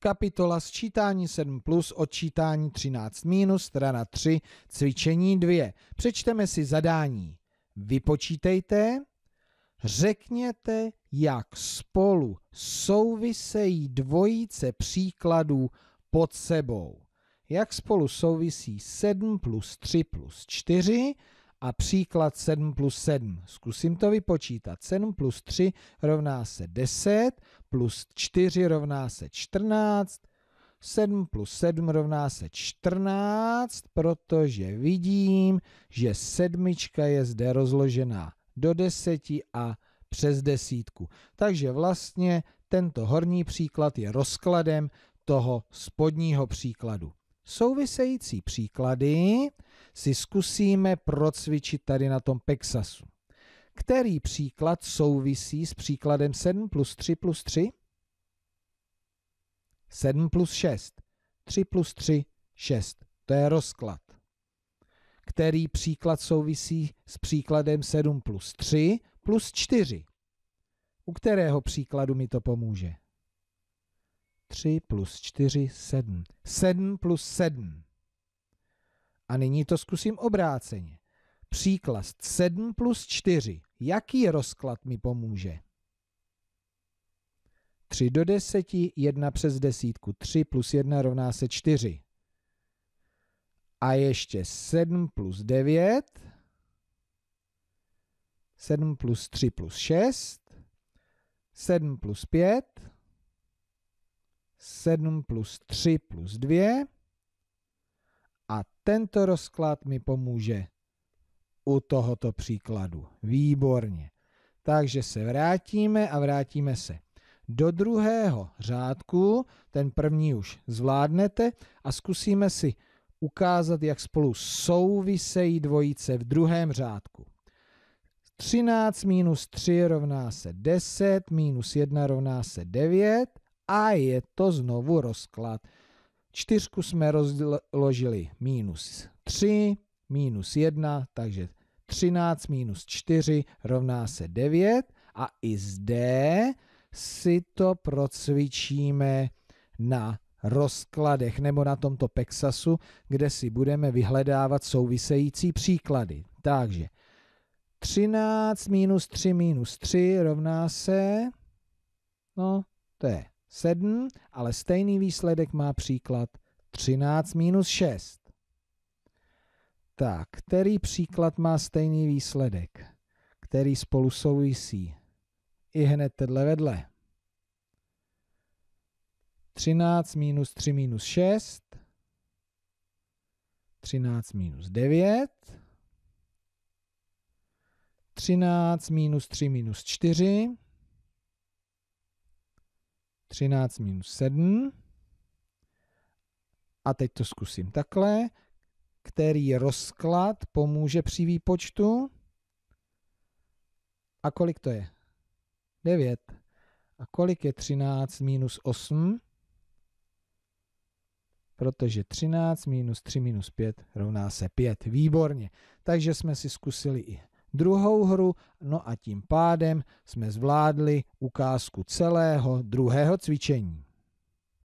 Kapitola sčítání 7 plus, odčítání 13 minus, strana 3, cvičení 2. Přečteme si zadání. Vypočítejte, řekněte, jak spolu souvisejí dvojice příkladů pod sebou. Jak spolu souvisí 7 plus 3 plus 4 a příklad 7 plus 7. Zkusím to vypočítat. 7 plus 3 rovná se 10, plus 4 rovná se 14, 7 plus 7 rovná se 14, protože vidím, že sedmička je zde rozložená do deseti a přes desítku. Takže vlastně tento horní příklad je rozkladem toho spodního příkladu. Související příklady si zkusíme procvičit tady na tom Pexasu. Který příklad souvisí s příkladem 7 plus 3 plus 3? 7 plus 6. 3 plus 3, 6. To je rozklad. Který příklad souvisí s příkladem 7 plus 3 plus 4? U kterého příkladu mi to pomůže? 3 plus 4, 7. 7 plus 7. A nyní to zkusím obráceně. Příklad 7 plus 4. Jaký rozklad mi pomůže? 3 do 10, 1 přes desítku, 3 plus 1 rovná se 4. A ještě 7 plus 9, 7 plus 3 plus 6, 7 plus 5, 7 plus 3 plus 2 a tento rozklad mi pomůže u tohoto příkladu. Výborně. Takže se vrátíme a vrátíme se do druhého řádku, ten první už zvládnete a zkusíme si ukázat, jak spolu souvisejí dvojice v druhém řádku. 13 minus 3 rovná se 10, minus 1 rovná se 9 a je to znovu rozklad. Čtyřku jsme rozložili minus 3, minus 1, takže 13 minus 4 rovná se 9 a i zde si to procvičíme na rozkladech nebo na tomto Pexasu, kde si budeme vyhledávat související příklady. Takže 13 minus 3 minus 3 rovná se, no to je 7, ale stejný výsledek má příklad 13 minus 6. Tak, který příklad má stejný výsledek, který spolu souvisí? I hned tedle vedle. 13 minus 3 minus 6, 13 minus 9, 13 minus 3 minus 4, 13 minus 7. A teď to zkusím takhle. Který rozklad pomůže při výpočtu? A kolik to je? 9. A kolik je 13 minus 8? protože 13 minus 3 minus 5 rovná se 5. Výborně. Takže jsme si zkusili i druhou hru, no a tím pádem jsme zvládli ukázku celého druhého cvičení.